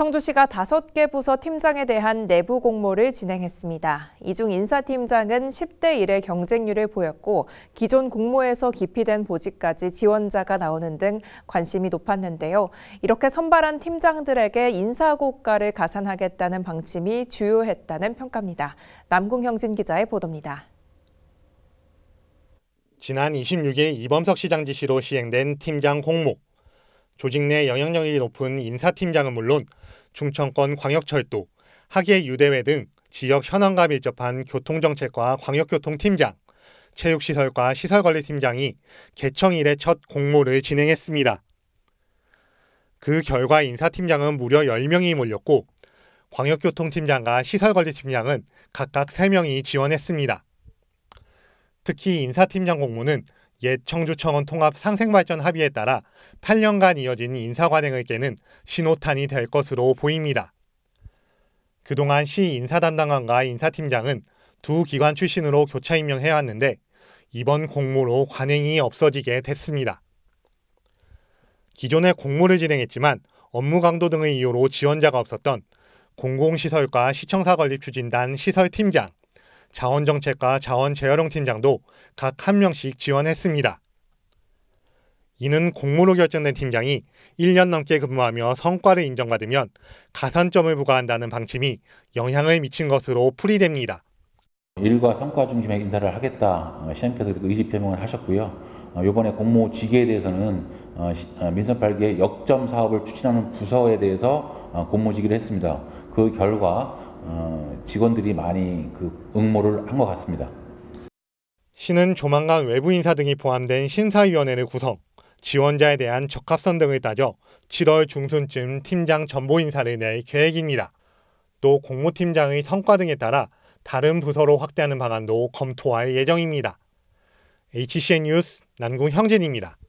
청주시가 다섯 개 부서 팀장에 대한 내부 공모를 진행했습니다. 이 중 인사팀장은 10대 1의 경쟁률을 보였고 기존 공모에서 기피된 보직까지 지원자가 나오는 등 관심이 높았는데요. 이렇게 선발한 팀장들에게 인사고가를 가산하겠다는 방침이 주요했다는 평가입니다. 남궁형진 기자의 보도입니다. 지난 26일 이범석 시장 지시로 시행된 팀장 공모. 조직 내 영향력이 높은 인사팀장은 물론 중청권 광역철도, 학예 유대회 등 지역 현황과 밀접한 교통정책과 광역교통팀장, 체육시설과 시설관리팀장이 개청 일에 첫 공모를 진행했습니다. 그 결과 인사팀장은 무려 10명이 몰렸고 광역교통팀장과 시설관리팀장은 각각 3명이 지원했습니다. 특히 인사팀장 공모는 옛 청주청원 통합 상생발전 합의에 따라 8년간 이어진 인사관행을 깨는 신호탄이 될 것으로 보입니다. 그동안 시 인사담당관과 인사팀장은 두 기관 출신으로 교차 임명해왔는데 이번 공모로 관행이 없어지게 됐습니다. 기존에 공모를 진행했지만 업무 강도 등의 이유로 지원자가 없었던 공공시설과 시청사 건립 추진단 시설팀장, 자원정책과 자원재활용 팀장도 각 한 명씩 지원했습니다. 이는 공모로 결정된 팀장이 1년 넘게 근무하며 성과를 인정받으면 가산점을 부과한다는 방침이 영향을 미친 것으로 풀이됩니다. 일과 성과 중심의 인사를 하겠다 어, 시장께서 그 의지 표명을 하셨고요. 이번에 어, 공모 지계에 대해서는 어, 민선 8기의 역점 사업을 추진하는 부서에 대해서 공모 지기를 했습니다. 그 결과 어, 직원들이 많이 그 응모를 한 것 같습니다. 시는 조만간 외부 인사 등이 포함된 심사위원회를 구성, 지원자에 대한 적합성 등을 따져 7월 중순쯤 팀장 전보 인사를 낼 계획입니다. 또 공모팀장의 성과 등에 따라 다른 부서로 확대하는 방안도 검토할 예정입니다. HCN 뉴스 남궁형진입니다.